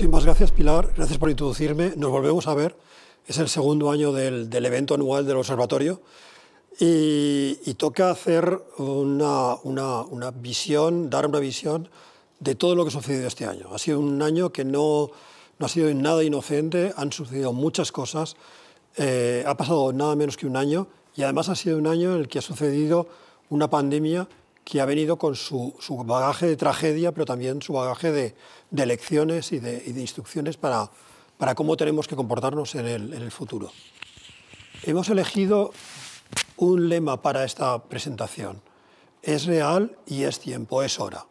Muchísimas gracias, Pilar. Gracias por introducirme. Nos volvemos a ver. Es el segundo año del, evento anual del observatorio y, toca hacer una, visión, dar una visión de todo lo que ha sucedido este año. Ha sido un año que no, no ha sido nada inocente, han sucedido muchas cosas, eh, ha pasado nada menos que un año y además ha sido un año en el que ha sucedido una pandemia que ha venido con su, bagaje de tragedia, pero también su bagaje de, de lecciones y de, instrucciones para, para, cómo tenemos que comportarnos en el, futuro. Hemos elegido un lema para esta presentación. Es real y es tiempo, es hora.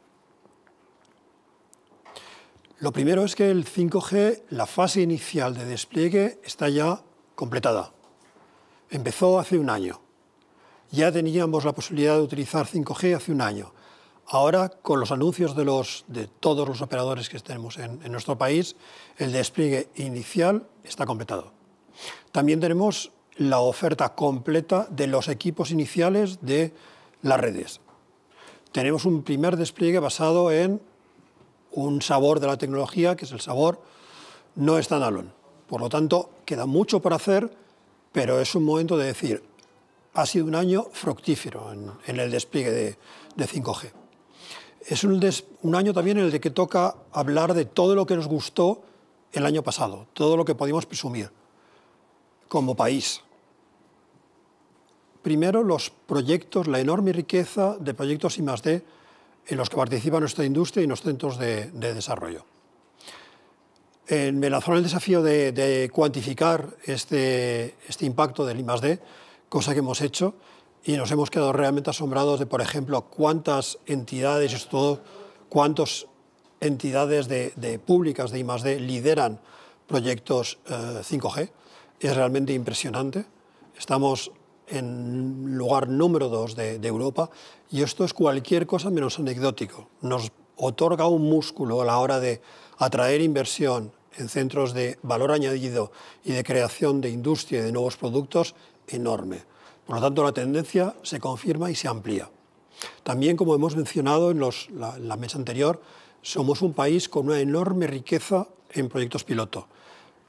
Lo primero es que el 5G, la fase inicial de despliegue, está ya completada. Empezó hace un año ya teníamos la posibilidad de utilizar 5G hace un año. Ahora, con los anuncios de, los, de todos los operadores que tenemos en, nuestro país, el despliegue inicial está completado. También tenemos la oferta completa de los equipos iniciales de las redes. Tenemos un primer despliegue basado en un sabor de la tecnología, que es el sabor no standalone. Por lo tanto, queda mucho por hacer, pero es un momento de decir, ha sido un año fructífero en, el despliegue de, 5G. Es un, año también en el que toca hablar de todo lo que nos gustó el año pasado, todo lo que podíamos presumir como país. Primero, los proyectos, la enorme riqueza de proyectos I+.D. en los que participa nuestra industria y los centros de, desarrollo. Eh, me lanzaron el desafío de, cuantificar este, este impacto del I+.D cosa que hemos hecho y nos hemos quedado realmente asombrados de, por ejemplo, cuántas entidades, todo, cuántas entidades de, de públicas de I+.D. lideran proyectos 5G. Eh, es realmente impresionante. Estamos en lugar número 2 de, de, Europa y esto es cualquier cosa menos anecdótico. Nos otorga un músculo a la hora de atraer inversión en centros de valor añadido y de creación de industria y de nuevos productos enorme. Por lo tanto, la tendencia se confirma y se amplía. También, como hemos mencionado en, la, mesa anterior, somos un país con una enorme riqueza en proyectos piloto,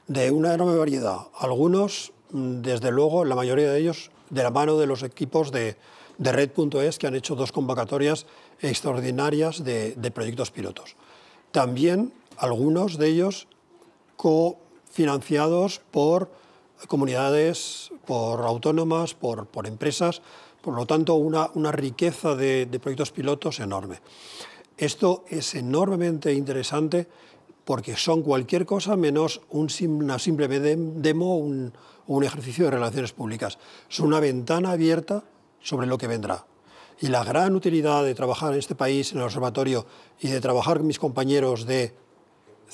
de una enorme variedad. Algunos, desde luego, la mayoría de ellos, de la mano de los equipos de, de Red.es, que han hecho dos convocatorias extraordinarias de, de proyectos pilotos. También algunos de ellos cofinanciados por comunidades, por autónomas, por, empresas. Por lo tanto, una, una riqueza de, proyectos pilotos enorme. Esto es enormemente interesante porque son cualquier cosa menos un, una simple demo o un, ejercicio de relaciones públicas. son una ventana abierta sobre lo que vendrá. Y la gran utilidad de trabajar en este país, en el observatorio, y de trabajar con mis compañeros de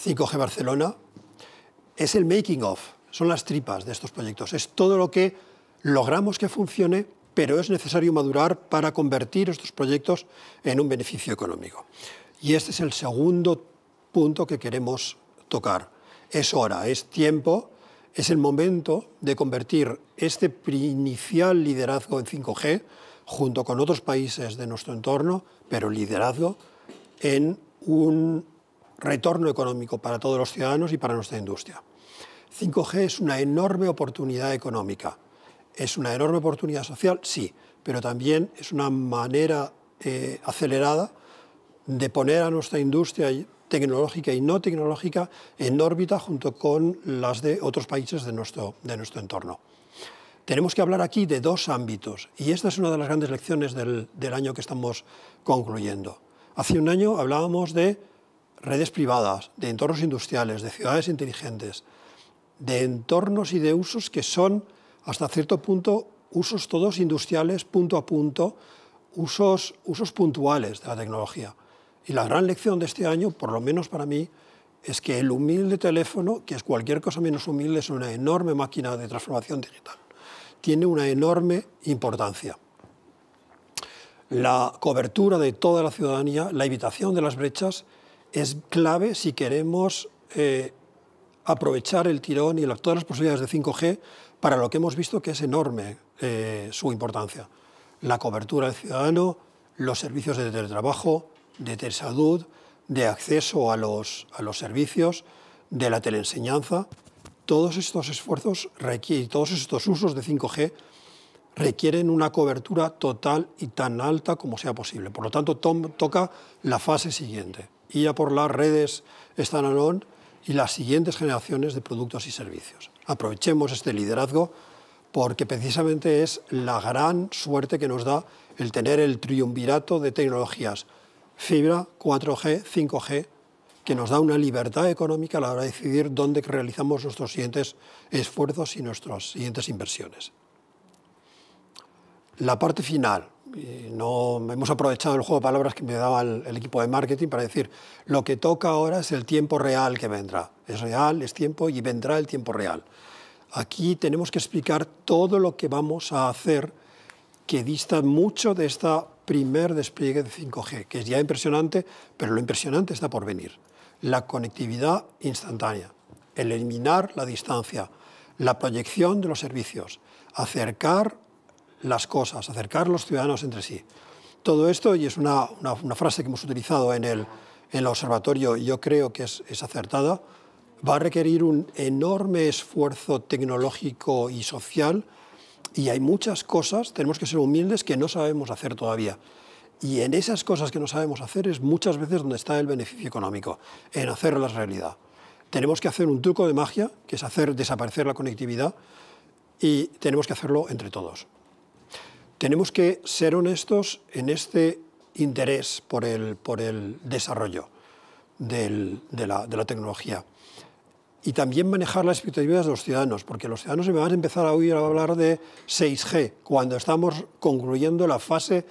5G Barcelona, es el making of son las tripas de estos proyectos. Es todo lo que logramos que funcione, pero es necesario madurar para convertir estos proyectos en un beneficio económico. Y este es el segundo punto que queremos tocar. Es hora, es tiempo, es el momento de convertir este inicial liderazgo en 5G, junto con otros países de nuestro entorno, pero liderazgo, en un retorno económico para todos los ciudadanos y para nuestra industria. 5G es una enorme oportunidad económica, es una enorme oportunidad social, sí, pero también es una manera eh, acelerada de poner a nuestra industria tecnológica y no tecnológica en órbita junto con las de otros países de nuestro, de nuestro entorno. Tenemos que hablar aquí de dos ámbitos y esta es una de las grandes lecciones del, del año que estamos concluyendo. Hace un año hablábamos de redes privadas, de entornos industriales, de ciudades inteligentes, de entornos y de usos que son, hasta cierto punto, usos todos industriales, punto a punto, usos, usos puntuales de la tecnología. Y la gran lección de este año, por lo menos para mí, es que el humilde teléfono, que es cualquier cosa menos humilde, es una enorme máquina de transformación digital. Tiene una enorme importancia. La cobertura de toda la ciudadanía, la evitación de las brechas, es clave si queremos eh, aprovechar el tirón y todas las posibilidades de 5G para lo que hemos visto que es enorme eh, su importancia. La cobertura del ciudadano, los servicios de teletrabajo, de telesalud, de acceso a los, servicios, de la teleenseñanza. Todos estos esfuerzos y todos estos usos de 5G requieren una cobertura total y tan alta como sea posible. Por lo tanto, toca la fase siguiente. Y ya por las redes están alón y las siguientes generaciones de productos y servicios. Aprovechemos este liderazgo porque precisamente es la gran suerte que nos da el tener el triunvirato de tecnologías fibra, 4G, 5G, que nos da una libertad económica a la hora de decidir dónde realizamos nuestros siguientes esfuerzos y nuestras siguientes inversiones. La parte final, eh, no hemos aprovechado el juego de palabras que me daba el, equipo de marketing para decir lo que toca ahora es el tiempo real que vendrá. Es real, es tiempo y vendrá el tiempo real. Aquí tenemos que explicar todo lo que vamos a hacer que dista mucho de esta primer despliegue de 5G, que es ya impresionante, pero lo impresionante está por venir. La conectividad instantánea, eliminar la distancia, la proyección de los servicios, acercar las cosas, acercar los ciudadanos entre sí. Todo esto, y es una, frase que hemos utilizado en el, observatorio, y yo creo que es, es acertada, va a requerir un enorme esfuerzo tecnológico y social y hay muchas cosas, tenemos que ser humildes, que no sabemos hacer todavía. Y en esas cosas que no sabemos hacer es muchas veces donde está el beneficio económico, en hacerlas realidad. Tenemos que hacer un truco de magia, que es hacer desaparecer la conectividad, y tenemos que hacerlo entre todos tenemos que ser honestos en este interés por el, por el desarrollo de, la, de, la, tecnología. Y también manejar las expectativas de los ciudadanos, porque los ciudadanos me van a empezar a oír hablar de 6G, cuando estamos concluyendo la fase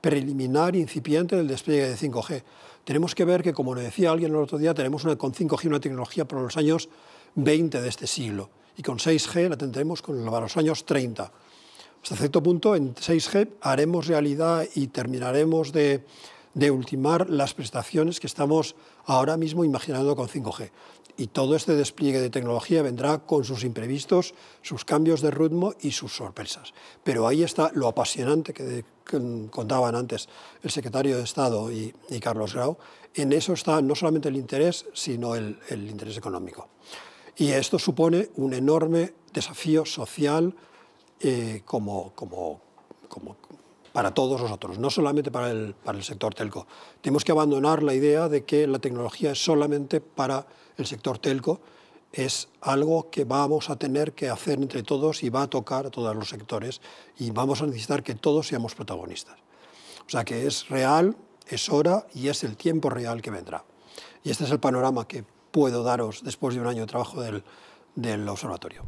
preliminar incipiente del despliegue de 5G. Tenemos que ver que, como le decía alguien el otro día, tenemos una, con 5G una tecnología para los años 20 de este siglo y con 6G la tendremos con, para los años 30 hasta cierto punto en 6G haremos realidad y terminaremos de, ultimar las prestaciones que estamos ahora mismo imaginando con 5G. Y todo este despliegue de tecnología vendrá con sus imprevistos, sus cambios de ritmo y sus sorpresas. Pero ahí está lo apasionante que, contaban antes el secretario de Estado y, Carlos Grau. En eso está no solamente el interés, sino el, el interés económico. Y esto supone un enorme desafío social, eh, como, para todos nosotros, no solamente para el, sector telco. Tenemos que abandonar la idea de que la tecnología es solamente para el sector telco, es algo que vamos a tener que hacer entre todos y va a tocar a todos los sectores y vamos a necesitar que todos seamos protagonistas. O sea que es real, es hora y es el tiempo real que vendrá. Y este es el panorama que puedo daros después de un año de trabajo del observatorio.